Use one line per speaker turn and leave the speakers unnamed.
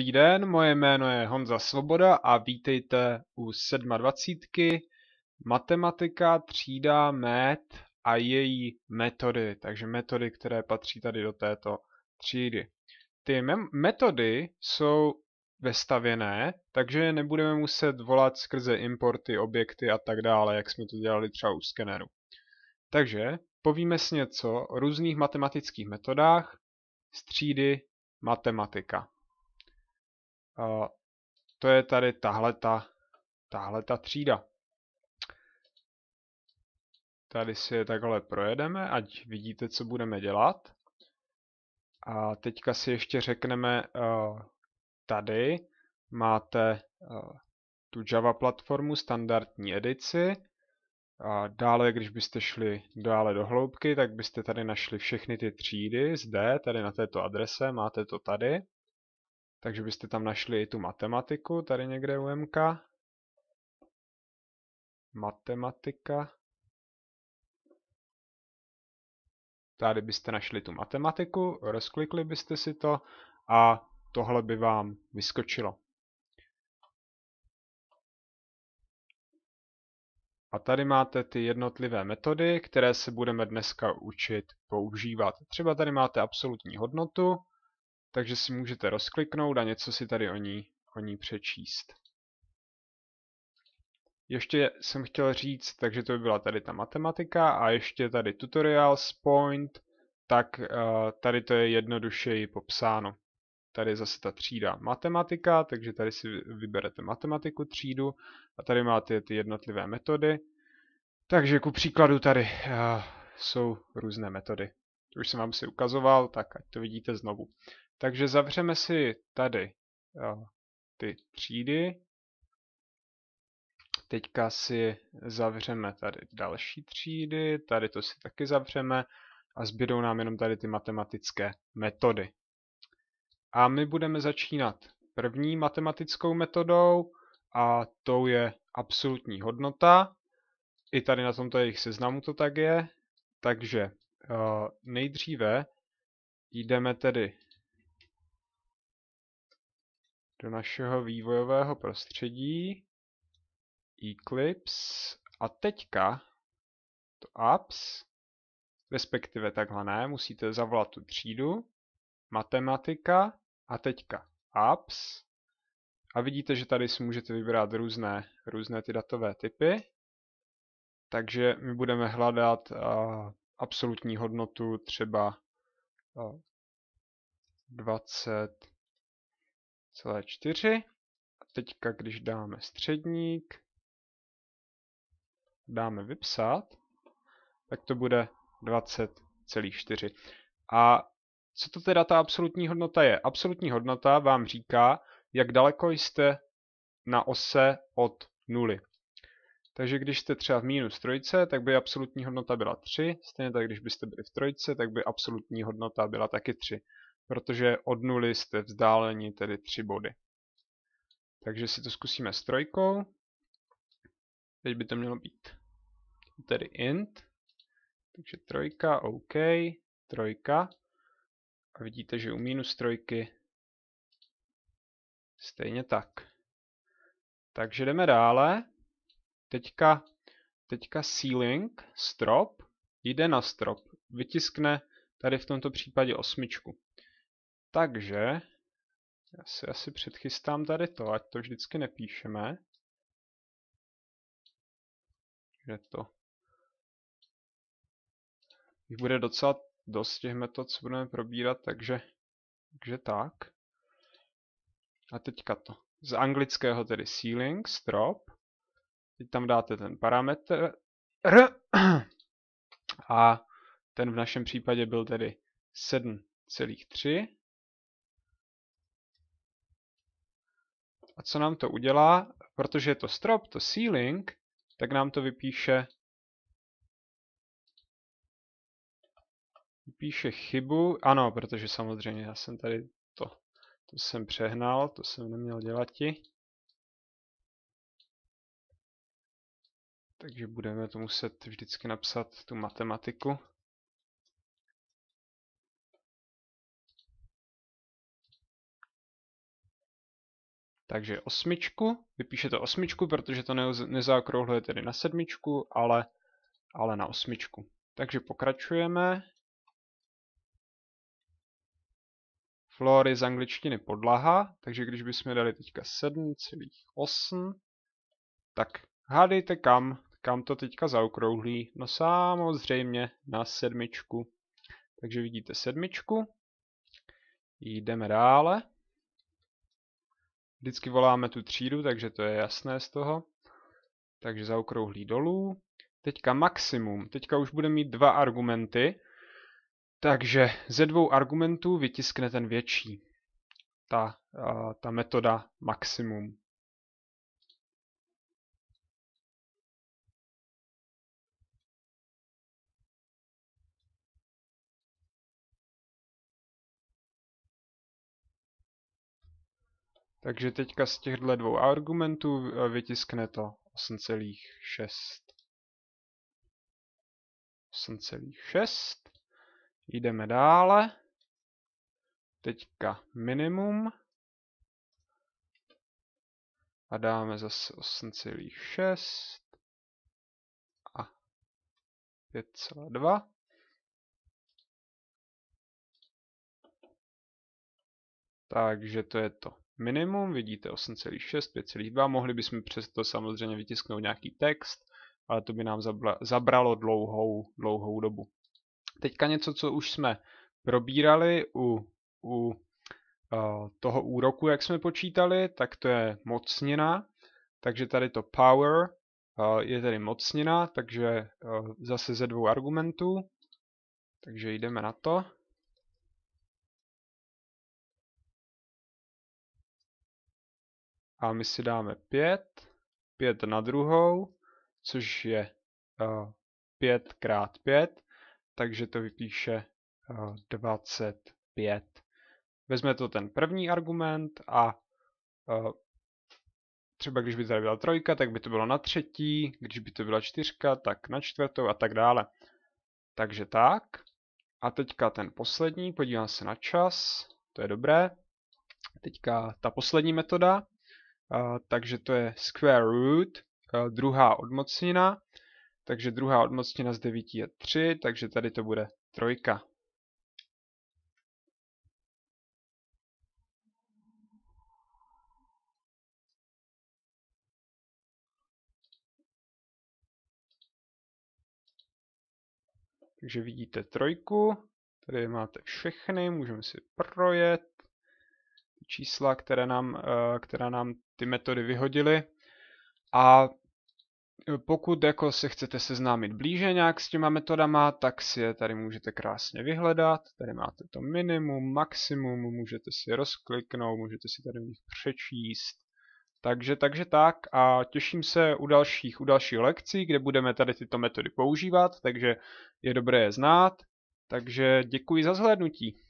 Dobrý den, moje jméno je Honza Svoboda a vítejte u 27. Matematika, třída, met a její metody, takže metody, které patří tady do této třídy. Ty metody jsou vestavěné, takže nebudeme muset volat skrze importy, objekty a tak dále, jak jsme to dělali třeba u skeneru. Takže povíme si něco o různých matematických metodách z třídy matematika to je tady tahle ta třída. Tady si je takhle projedeme, ať vidíte, co budeme dělat. A teďka si ještě řekneme, eh, tady máte eh, tu Java platformu, standardní edici. A dále, když byste šli dále do hloubky, tak byste tady našli všechny ty třídy zde, tady na této adrese, máte to tady. Takže byste tam našli i tu matematiku, tady někde u MK. Matematika. Tady byste našli tu matematiku, rozklikli byste si to a tohle by vám vyskočilo. A tady máte ty jednotlivé metody, které se budeme dneska učit používat. Třeba tady máte absolutní hodnotu, takže si můžete rozkliknout a něco si tady o ní, o ní přečíst. Ještě jsem chtěl říct, takže to by byla tady ta matematika a ještě tady tutorials point, tak eh, tady to je jednodušeji popsáno. Tady je zase ta třída matematika, takže tady si vyberete matematiku třídu a tady máte ty jednotlivé metody. Takže ku příkladu tady eh, jsou různé metody. To už jsem vám si ukazoval, tak ať to vidíte znovu. Takže zavřeme si tady ty třídy. Teďka si zavřeme tady další třídy, tady to si taky zavřeme a zbydou nám jenom tady ty matematické metody. A my budeme začínat první matematickou metodou a tou je absolutní hodnota. I tady na tomto jejich seznamu to tak je. Takže eh, nejdříve jdeme tedy do našeho vývojového prostředí Eclipse a teďka to apps, respektive takhle ne, musíte zavolat tu třídu, matematika a teďka apps a vidíte, že tady si můžete vybrat různé, různé ty datové typy. Takže my budeme hledat uh, absolutní hodnotu třeba uh, eh, 20 celé A teďka, když dáme středník, dáme vypsat, tak to bude 20,4. A co to teda ta absolutní hodnota je? Absolutní hodnota vám říká, jak daleko jste na ose od nuly. Takže když jste třeba v minus trojce, tak by absolutní hodnota byla 3, stejně tak když byste byli v trojce, tak by absolutní hodnota byla taky 3 protože od nuly jste vzdáleni tedy 3 body. Takže si to zkusíme s trojkou. Teď by to mělo být tedy int. Takže trojka, OK, trojka. A vidíte, že u minus trojky stejně tak. Takže jdeme dále. Teďka, teďka ceiling, strop, jde na strop. Vytiskne tady v tomto případě osmičku. Takže já si asi předchystám tady to, ať to vždycky nepíšeme. Že to jich bude docela dost těch metod, co budeme probírat, takže, takže tak. A teďka to. Z anglického tedy ceiling, strop. Teď tam dáte ten parametr. A ten v našem případě byl tedy 7,3 A co nám to udělá? Protože je to strop, to ceiling, tak nám to vypíše vypíše chybu. Ano, protože samozřejmě já jsem tady to, to jsem přehnal, to jsem neměl dělat. ti. Takže budeme to muset vždycky napsat tu matematiku. Takže osmičku, vypíšete osmičku, protože to nezaokrouhluje tedy na sedmičku, ale, ale na osmičku. Takže pokračujeme. Floor je z angličtiny podlaha, takže když bychom dali teďka 7,8, tak hádejte kam, kam to teďka zaokrouhlí. No samozřejmě na sedmičku. Takže vidíte sedmičku. Jdeme dále. Vždycky voláme tu třídu, takže to je jasné z toho. Takže zaokrouhlí dolů. Teďka maximum. Teďka už bude mít dva argumenty. Takže ze dvou argumentů vytiskne ten větší. Ta, eh, ta metoda maximum. Takže teďka z těchto dvou argumentů eh, vytiskne to 8,6. 8,6. Jdeme dále. Teďka minimum. A dáme zase 8,6 a 5,2. Takže to je to minimum, vidíte 8,6, 5,2, mohli bychom přesto samozřejmě vytisknout nějaký text, ale to by nám zabralo dlouhou, dlouhou dobu. Teďka něco, co už jsme probírali u, u eh, toho úroku, jak jsme počítali, tak to je mocnina, takže tady to power eh, je tedy mocnina, takže eh, zase ze dvou argumentů, takže jdeme na to. A my si dáme 5, 5 na druhou, což je uh, eh, 5 krát 5, takže to vypíše uh, eh, 25. Vezme to ten první argument a uh, třeba když by tady byla trojka, tak by to bylo na třetí, když by to byla čtyřka, tak na čtvrtou a tak dále. Takže tak. A teďka ten poslední, podívám se na čas, to je dobré. Teďka ta poslední metoda, takže to je square root, druhá odmocnina, takže druhá odmocnina z 9 je 3, takže tady to bude trojka. Takže vidíte trojku, tady máte všechny, můžeme si projet čísla, které nám, eh, která nám ty metody vyhodily. A eh, pokud jako se chcete seznámit blíže nějak s těma metodama, tak si je tady můžete krásně vyhledat. Tady máte to minimum, maximum, můžete si je rozkliknout, můžete si tady v nich přečíst. Takže, takže tak a těším se u dalších, u dalších lekcí, kde budeme tady tyto metody používat, takže je dobré je znát. Takže děkuji za zhlédnutí.